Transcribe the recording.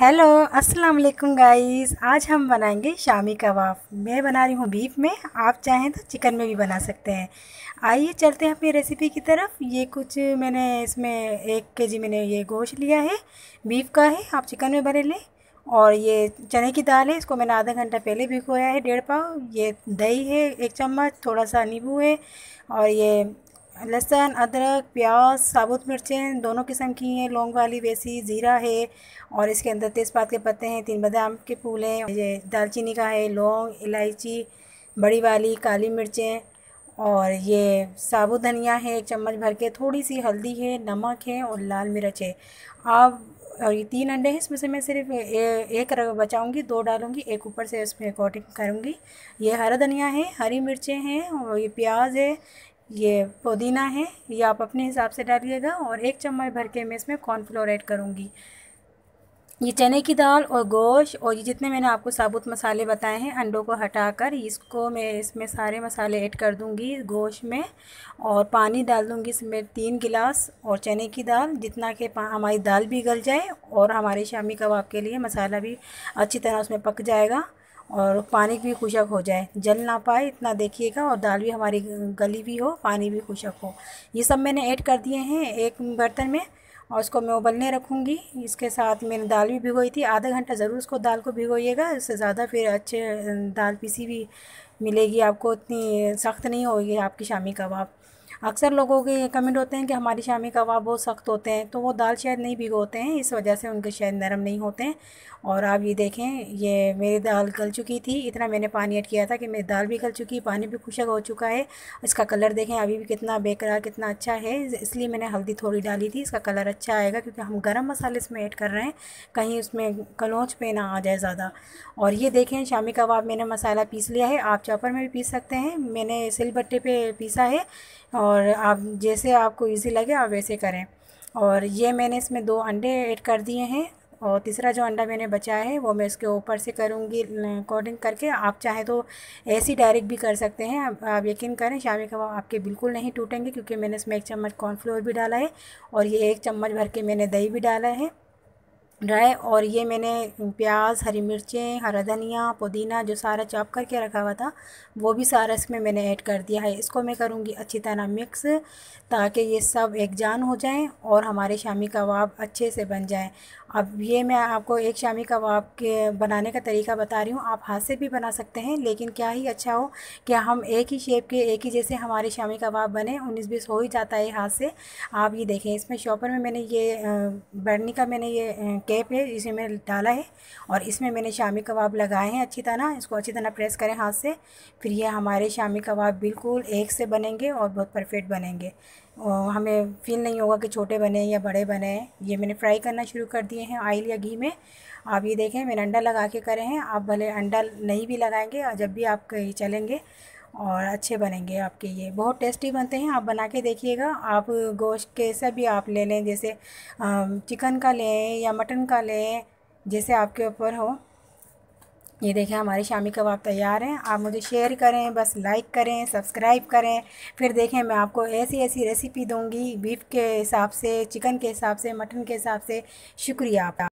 hello अस्सलाम वालेकुम guys आज हम बनाएंगे शामी कबाब मैं बना रही हूँ बीफ में आप चाहें तो चिकन में भी बना सकते हैं आइए चलते हैं अपनी रेसिपी की तरफ ये कुछ मैंने इसमें एक के जी मैंने ये गोश्त लिया है बीफ का है आप चिकन में भरे लें और ये चने की दाल है इसको मैंने आधा घंटा पहले भिगोया है डेढ़ पाव ये दही है एक चम्मच थोड़ा सा नींबू है और ये लहसन अदरक प्याज साबुत मिर्चें दोनों किस्म की हैं लौंग वाली वैसी ज़ीरा है और इसके अंदर तेज़पात के पत्ते हैं तीन बादाम के फूल हैं ये दालचीनी का है लौंग इलायची बड़ी वाली काली मिर्चें और ये साबुत धनिया है एक चम्मच भर के थोड़ी सी हल्दी है नमक है और लाल मिर्च है आप और ये तीन अंडे हैं इसमें से मैं सिर्फ ए, एक बचाऊंगी दो डालूंगी एक ऊपर से इसमें कोटिंग करूंगी ये हरा धनिया है हरी मिर्चें हैं और ये प्याज है ये पुदीना है ये आप अपने हिसाब से डालिएगा और एक चम्मच भर के मैं इसमें कॉर्नफ्लोर ऐड करूँगी ये चने की दाल और गोश्त और ये जितने मैंने आपको साबुत मसाले बताए हैं अंडों को हटाकर इसको मैं इसमें सारे मसाले ऐड कर दूंगी गोश्त में और पानी डाल दूंगी इसमें तीन गिलास और चने की दाल जितना कि हमारी दाल भी गल जाए और हमारे शामी कबाब के लिए मसाला भी अच्छी तरह उसमें पक जाएगा और पानी भी खुशक हो जाए जल ना पाए इतना देखिएगा और दाल भी हमारी गली भी हो पानी भी खुशक हो ये सब मैंने ऐड कर दिए हैं एक बर्तन में और उसको मैं उबलने रखूँगी इसके साथ मैंने दाल भी भिगोई थी आधा घंटा ज़रूर उसको दाल को भिगोइएगा इससे ज़्यादा फिर अच्छे दाल पीसी भी मिलेगी आपको उतनी सख्त नहीं होगी आपकी शामी कबाब अक्सर लोगों के ये कमेंट होते हैं कि हमारी शामी कबाब बहुत सख्त होते हैं तो वो दाल शायद नहीं भिगोते हैं इस वजह से उनके शायद नरम नहीं होते हैं और आप ये देखें ये मेरी दाल गल चुकी थी इतना मैंने पानी ऐड किया था कि मेरी दाल भी गल चुकी पानी भी खुशक हो चुका है इसका कलर देखें अभी भी कितना बेकरार कितना अच्छा है इसलिए मैंने हल्दी थोड़ी डाली थी इसका कलर अच्छा आएगा क्योंकि हम गर्म मसाले इसमें ऐड कर रहे हैं कहीं उसमें कलौच पे ना आ जाए ज़्यादा और ये देखें शामी कबाब मैंने मसाला पीस लिया है आप चापर में भी पीस सकते हैं मैंने सिल बट्टे पर पीसा है और आप जैसे आपको इजी लगे आप वैसे करें और ये मैंने इसमें दो अंडे ऐड कर दिए हैं और तीसरा जो अंडा मैंने बचाया है वो मैं इसके ऊपर से करूँगी कोडिंग करके आप चाहे तो ऐसी डायरेक्ट भी कर सकते हैं आप, आप यकीन करें शामी कबाब आपके बिल्कुल नहीं टूटेंगे क्योंकि मैंने इसमें एक चम्मच कॉर्नफ्लोर भी डाला है और ये एक चम्मच भर के मैंने दही भी डाला है ड्राई और ये मैंने प्याज हरी मिर्चें हरा धनिया पुदीना जो सारा चॉप करके रखा हुआ था वो भी सारा इसमें मैंने ऐड कर दिया है इसको मैं करूँगी अच्छी तरह मिक्स ताकि ये सब एक जान हो जाएं और हमारे शामी कबाब अच्छे से बन जाएं अब ये मैं आपको एक शामी कबाब के बनाने का तरीका बता रही हूँ आप हाथ से भी बना सकते हैं लेकिन क्या ही अच्छा हो कि हम एक ही शेप के एक ही जैसे हमारे शामी कबाब बने उन्नीस बीस हो ही जाता है हाथ से आप ये देखें इसमें शॉपर में मैंने ये बैठने का मैंने ये कैप है जिसे मैंने डाला है और इसमें मैंने शामी कबाब लगाए हैं अच्छी तरह इसको अच्छी तरह प्रेस करें हाथ से फिर ये हमारे शामी कबाब बिल्कुल एक से बनेंगे और बहुत परफेक्ट बनेंगे हमें फील नहीं होगा कि छोटे बने या बड़े बने ये मैंने फ्राई करना शुरू कर दिए हैं ऑयल या घी में आप ये देखें मैंने अंडा लगा के करे हैं आप भले अंडा नहीं भी लगाएंगे और जब भी आप कहीं चलेंगे और अच्छे बनेंगे आपके ये बहुत टेस्टी बनते हैं आप बना के देखिएगा आप गोश्त कैसा भी आप ले लें जैसे चिकन का लें या मटन का लें जैसे आपके ऊपर हो ये देखें हमारे शामी कबाब तैयार हैं आप मुझे शेयर करें बस लाइक करें सब्सक्राइब करें फिर देखें मैं आपको ऐसी ऐसी रेसिपी दूंगी बीफ के हिसाब से चिकन के हिसाब से मटन के हिसाब से शुक्रिया आप